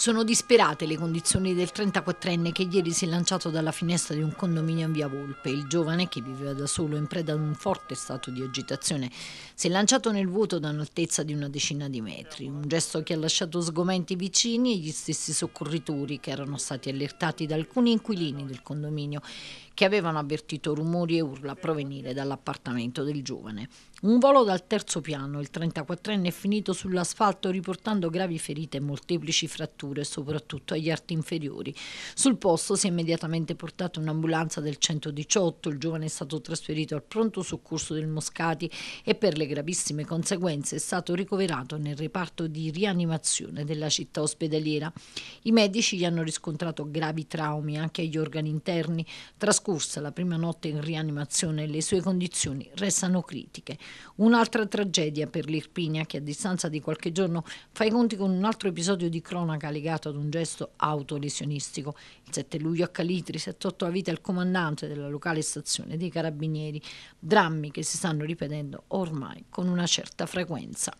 Sono disperate le condizioni del 34enne che ieri si è lanciato dalla finestra di un condominio in via Volpe. Il giovane, che viveva da solo in preda ad un forte stato di agitazione, si è lanciato nel vuoto da un'altezza di una decina di metri. Un gesto che ha lasciato sgomenti i vicini e gli stessi soccorritori che erano stati allertati da alcuni inquilini del condominio che avevano avvertito rumori e urla provenire dall'appartamento del giovane. Un volo dal terzo piano, il 34enne è finito sull'asfalto riportando gravi ferite e molteplici fratture e soprattutto agli arti inferiori. Sul posto si è immediatamente portata un'ambulanza del 118, il giovane è stato trasferito al pronto soccorso del Moscati e per le gravissime conseguenze è stato ricoverato nel reparto di rianimazione della città ospedaliera. I medici gli hanno riscontrato gravi traumi anche agli organi interni. Trascorsa la prima notte in rianimazione le sue condizioni restano critiche. Un'altra tragedia per l'Irpinia che a distanza di qualche giorno fa i conti con un altro episodio di cronaca legale legato ad un gesto autolesionistico. Il 7 luglio a Calitri si è tolto la vita il comandante della locale stazione dei Carabinieri, drammi che si stanno ripetendo ormai con una certa frequenza.